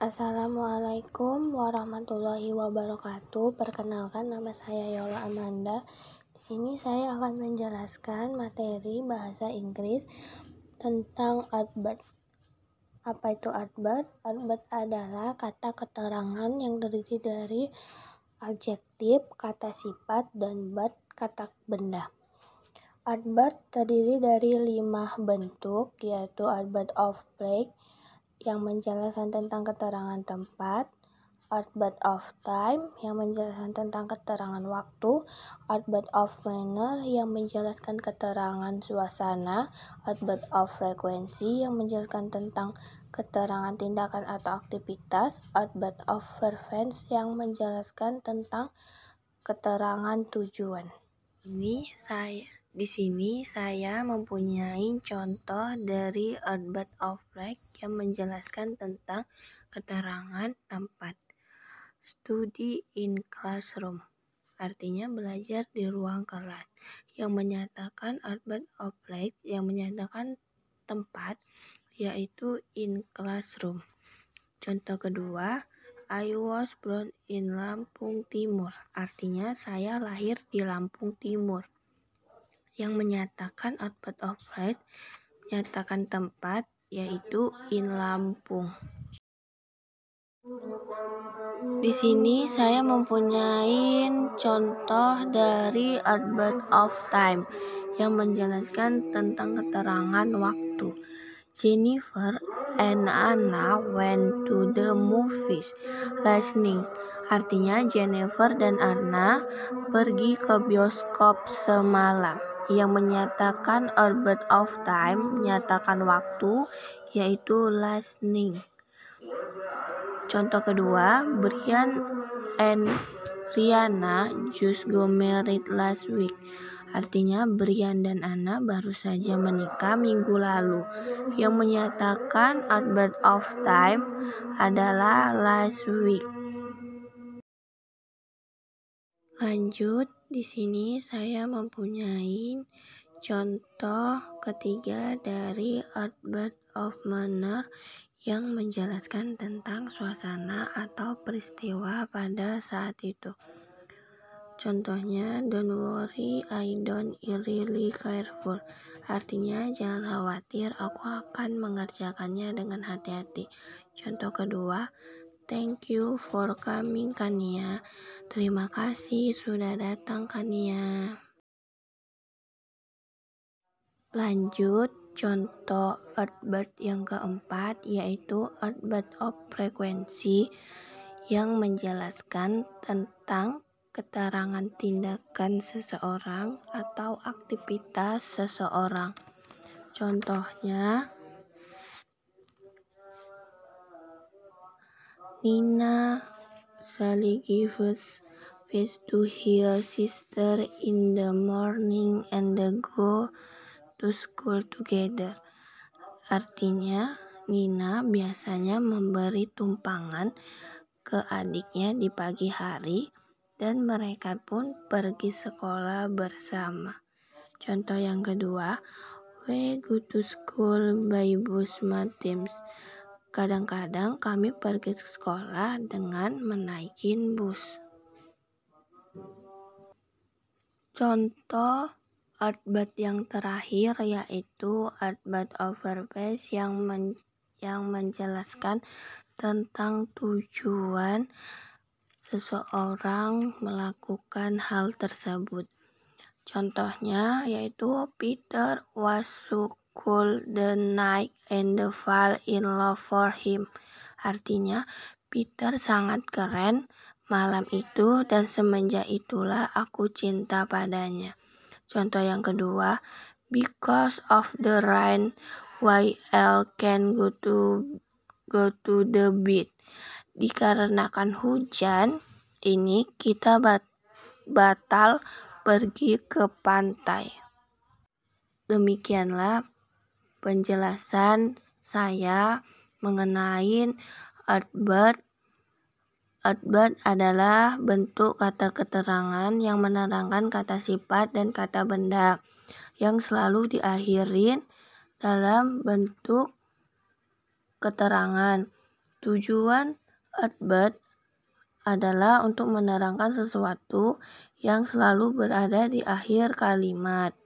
Assalamualaikum warahmatullahi wabarakatuh. Perkenalkan nama saya Yola Amanda. Di sini saya akan menjelaskan materi bahasa Inggris tentang adverb. Apa itu adverb? Adverb adalah kata keterangan yang terdiri dari adjektif, kata sifat, dan verb, kata benda. Adverb terdiri dari lima bentuk yaitu adverb of place, yang menjelaskan tentang keterangan tempat, outbut of time yang menjelaskan tentang keterangan waktu, outbut of manner yang menjelaskan keterangan suasana, outbut of frequency yang menjelaskan tentang keterangan tindakan atau aktivitas, outbut of Fervence yang menjelaskan tentang keterangan tujuan. Ini saya di sini saya mempunyai contoh dari Albert of Black yang menjelaskan tentang keterangan tempat. Studi in classroom artinya belajar di ruang kelas yang menyatakan Albert of Black yang menyatakan tempat yaitu in classroom. Contoh kedua, I was born in Lampung Timur. Artinya saya lahir di Lampung Timur yang menyatakan output of right menyatakan tempat yaitu in Lampung. Di sini saya mempunyai contoh dari output of time yang menjelaskan tentang keterangan waktu. Jennifer and Anna went to the movies last night. Artinya Jennifer dan Anna pergi ke bioskop semalam yang menyatakan orbit of time, menyatakan waktu, yaitu lasting. Contoh kedua, Brian and Rihanna just go married last week. Artinya Brian dan Anna baru saja menikah minggu lalu. Yang menyatakan orbit of time adalah last week. Lanjut, di sini saya mempunyai contoh ketiga dari Albert of Manner yang menjelaskan tentang suasana atau peristiwa pada saat itu. Contohnya, don't worry, I don't really careful. Artinya, jangan khawatir, aku akan mengerjakannya dengan hati-hati. Contoh kedua, Thank you for coming Kania. Terima kasih sudah datang Kania. Lanjut contoh earthbird yang keempat yaitu earthbird of frequency yang menjelaskan tentang keterangan tindakan seseorang atau aktivitas seseorang. Contohnya Nina Sally gives face to her sister in the morning and they go to school together. Artinya, Nina biasanya memberi tumpangan ke adiknya di pagi hari dan mereka pun pergi sekolah bersama. Contoh yang kedua, we go to school by bus teams. Kadang-kadang kami pergi ke sekolah dengan menaiki bus. Contoh adbat yang terakhir yaitu adbat overpass yang men yang menjelaskan tentang tujuan seseorang melakukan hal tersebut. Contohnya yaitu Peter was cool the night and the fall in love for him. Artinya, Peter sangat keren malam itu dan semenjak itulah aku cinta padanya. Contoh yang kedua, because of the rain, YL can go to go to the beach. Dikarenakan hujan ini kita bat, batal pergi ke pantai. Demikianlah penjelasan saya mengenai adverb. Adverb adalah bentuk kata keterangan yang menerangkan kata sifat dan kata benda yang selalu diakhirin dalam bentuk keterangan. Tujuan adverb adalah untuk menerangkan sesuatu yang selalu berada di akhir kalimat.